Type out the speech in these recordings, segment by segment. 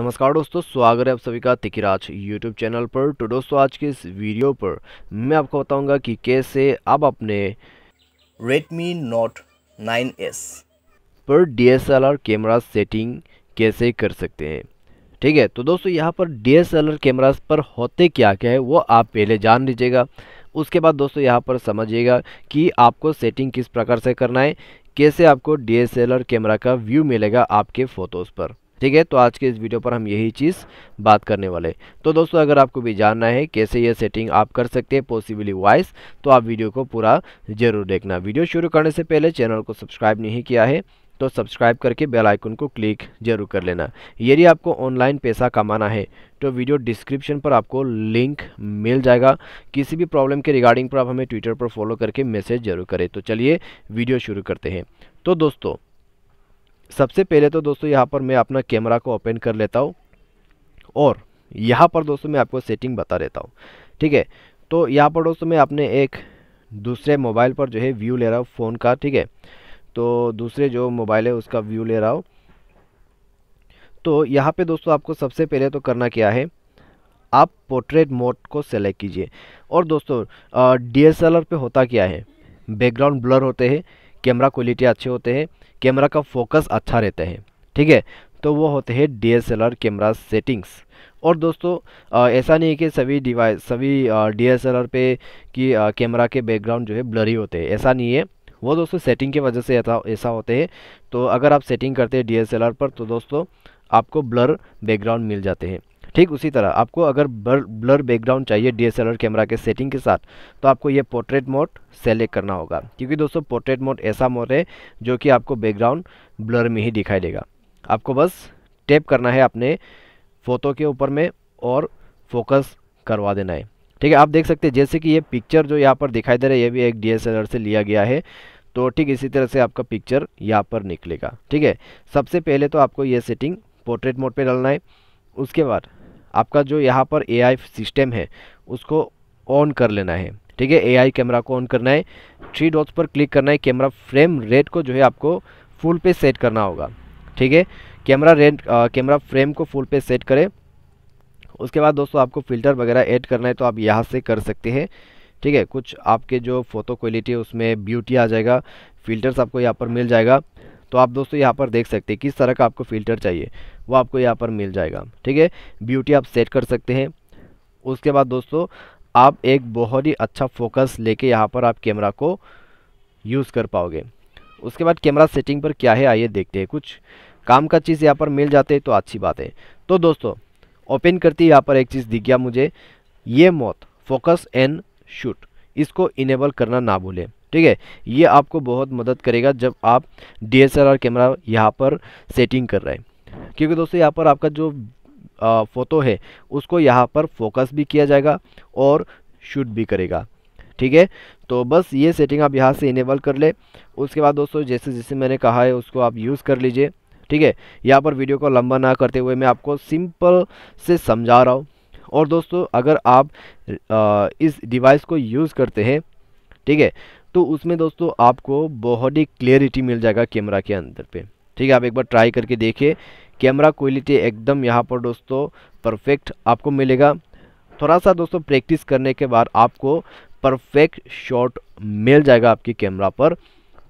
नमस्कार दोस्तों स्वागत है आप सभी का तिकिराज यूट्यूब चैनल पर तो दोस्तों आज के इस वीडियो पर मैं आपको बताऊंगा कि कैसे आप अपने Redmi Note 9s पर DSLR कैमरा सेटिंग कैसे कर सकते हैं ठीक है तो दोस्तों यहाँ पर डी एस एल आर पर होते क्या क्या है वो आप पहले जान लीजिएगा उसके बाद दोस्तों यहाँ पर समझिएगा कि आपको सेटिंग किस प्रकार से करना है कैसे आपको D S L R camera का व्यू मिलेगा आपके फ़ोटोज़ पर ठीक है तो आज के इस वीडियो पर हम यही चीज़ बात करने वाले तो दोस्तों अगर आपको भी जानना है कैसे ये सेटिंग आप कर सकते हैं पॉसिबली वॉइस तो आप वीडियो को पूरा जरूर देखना वीडियो शुरू करने से पहले चैनल को सब्सक्राइब नहीं किया है तो सब्सक्राइब करके बेल आइकन को क्लिक जरूर कर लेना यदि आपको ऑनलाइन पैसा कमाना है तो वीडियो डिस्क्रिप्शन पर आपको लिंक मिल जाएगा किसी भी प्रॉब्लम के रिगार्डिंग पर आप हमें ट्विटर पर फॉलो करके मैसेज जरूर करें तो चलिए वीडियो शुरू करते हैं तो दोस्तों सबसे पहले तो दोस्तों यहाँ पर मैं अपना कैमरा को ओपन कर लेता हूँ और यहाँ पर दोस्तों मैं आपको सेटिंग बता देता हूँ ठीक है तो यहाँ पर दोस्तों मैं अपने एक दूसरे मोबाइल पर जो है व्यू ले रहा हूँ फ़ोन का ठीक है तो दूसरे जो मोबाइल है उसका व्यू ले रहा हूँ तो यहाँ पे दोस्तों आपको सबसे पहले तो करना क्या है आप पोर्ट्रेट मोड को सेलेक्ट कीजिए और दोस्तों डी एस एल आर पे होता क्या है बैकग्राउंड ब्लर होते हैं कैमरा क्वालिटी अच्छे होते हैं कैमरा का फोकस अच्छा रहता है ठीक है तो वो होते हैं D S L R camera settings और दोस्तों ऐसा नहीं है कि सभी डिवाइस सभी डी एस एल आर पे कि कैमरा के बैकग्राउंड जो है ब्लरी होते हैं ऐसा नहीं है वो दोस्तों सेटिंग की वजह से ऐसा ऐसा होते हैं तो अगर आप सेटिंग करते हैं डी एस एल आर पर तो दोस्तों आपको ब्लर बैकग्राउंड मिल जाते हैं ठीक उसी तरह आपको अगर ब्लर बैकग्राउंड चाहिए डीएसएलआर कैमरा के सेटिंग के साथ तो आपको ये पोर्ट्रेट मोड सेलेक्ट करना होगा क्योंकि दोस्तों पोर्ट्रेट मोड ऐसा मोड है जो कि आपको बैकग्राउंड ब्लर में ही दिखाई देगा आपको बस टैप करना है अपने फ़ोटो के ऊपर में और फोकस करवा देना है ठीक है आप देख सकते हैं जैसे कि ये पिक्चर जो यहाँ पर दिखाई दे रहा है ये भी एक आर से लिया गया है तो ठीक इसी तरह से आपका पिक्चर यहाँ पर निकलेगा ठीक है सबसे पहले तो आपको ये सेटिंग पोर्ट्रेट मोड पे डालना है उसके बाद आपका जो यहाँ पर ए सिस्टम है उसको ऑन कर लेना है ठीक है एआई कैमरा को ऑन करना है थ्री डॉट्स पर क्लिक करना है कैमरा फ्रेम रेट को जो है आपको फुल पे सेट करना होगा ठीक है कैमरा रेट कैमरा फ्रेम को फुल पे सेट करें उसके बाद दोस्तों आपको फ़िल्टर वगैरह ऐड करना है तो आप यहाँ से कर सकते हैं ठीक है कुछ आपके जो फ़ोटो क्वालिटी है उसमें ब्यूटी आ जाएगा फ़िल्टर्स आपको यहाँ पर मिल जाएगा तो आप दोस्तों यहाँ पर देख सकते हैं किस तरह का आपको फ़िल्टर चाहिए वो आपको यहाँ पर मिल जाएगा ठीक है ब्यूटी आप सेट कर सकते हैं उसके बाद दोस्तों आप एक बहुत ही अच्छा फोकस लेके यहाँ पर आप कैमरा को यूज़ कर पाओगे उसके बाद कैमरा सेटिंग पर क्या है आइए देखते हैं कुछ काम का चीज़ यहाँ पर मिल जाते हैं तो अच्छी बात है तो दोस्तों ओपन करती यहाँ पर एक चीज़ दिख गया मुझे ये मौत फोकस एंड शूट इसको इनेबल करना ना भूलें ठीक है ये आपको बहुत मदद करेगा जब आप डी कैमरा यहाँ पर सेटिंग कर रहे हैं क्योंकि दोस्तों यहाँ पर आपका जो फ़ोटो है उसको यहाँ पर फोकस भी किया जाएगा और शूट भी करेगा ठीक है तो बस ये सेटिंग आप यहाँ से इनेबल कर ले उसके बाद दोस्तों जैसे जैसे मैंने कहा है उसको आप यूज़ कर लीजिए ठीक है यहाँ पर वीडियो को लंबा ना करते हुए मैं आपको सिंपल से समझा रहा हूँ और दोस्तों अगर आप आ, इस डिवाइस को यूज़ करते हैं ठीक है तो उसमें दोस्तों आपको बहुत ही क्लियरिटी मिल जाएगा कैमरा के अंदर पे ठीक है आप एक बार ट्राई करके देखिए कैमरा क्वालिटी एकदम यहाँ पर दोस्तों परफेक्ट आपको मिलेगा थोड़ा सा दोस्तों प्रैक्टिस करने के बाद आपको परफेक्ट शॉट मिल जाएगा आपकी कैमरा पर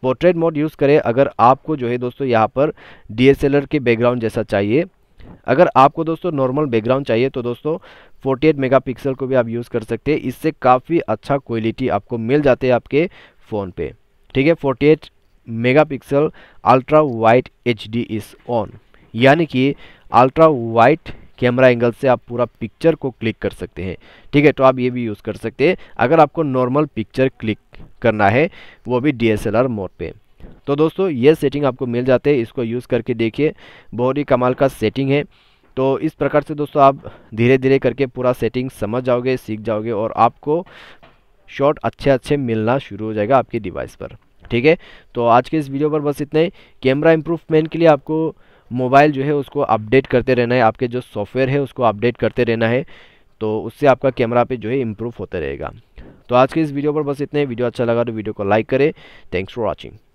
पोर्ट्रेट मोड यूज़ करें अगर आपको जो है दोस्तों यहाँ पर डीएसएलआर के बैकग्राउंड जैसा चाहिए अगर आपको दोस्तों नॉर्मल बैकग्राउंड चाहिए तो दोस्तों 48 मेगापिक्सल को भी आप यूज़ कर सकते हैं इससे काफ़ी अच्छा क्वालिटी आपको मिल जाते हैं आपके फ़ोन पे ठीक है 48 megapixel ultra wide H D is on यानी कि अल्ट्रा वाइट कैमरा एंगल से आप पूरा पिक्चर को क्लिक कर सकते हैं ठीक है तो आप ये भी यूज़ कर सकते हैं अगर आपको नॉर्मल पिक्चर क्लिक करना है वो भी डीएसएलआर मोड पे तो दोस्तों ये सेटिंग आपको मिल जाते हैं इसको यूज़ करके देखिए बहुत ही कमाल का सेटिंग है तो इस प्रकार से दोस्तों आप धीरे धीरे करके पूरा सेटिंग समझ जाओगे सीख जाओगे और आपको शॉट अच्छे अच्छे मिलना शुरू हो जाएगा आपके डिवाइस पर ठीक है तो आज के इस वीडियो पर बस इतना ही कैमरा इम्प्रूवमेंट के लिए आपको मोबाइल जो है उसको अपडेट करते रहना है आपके जो सॉफ्टवेयर है उसको अपडेट करते रहना है तो उससे आपका कैमरा पे जो है इम्प्रूव होता रहेगा तो आज के इस वीडियो पर बस इतने वीडियो अच्छा लगा तो वीडियो को लाइक करें थैंक्स फॉर वॉचिंग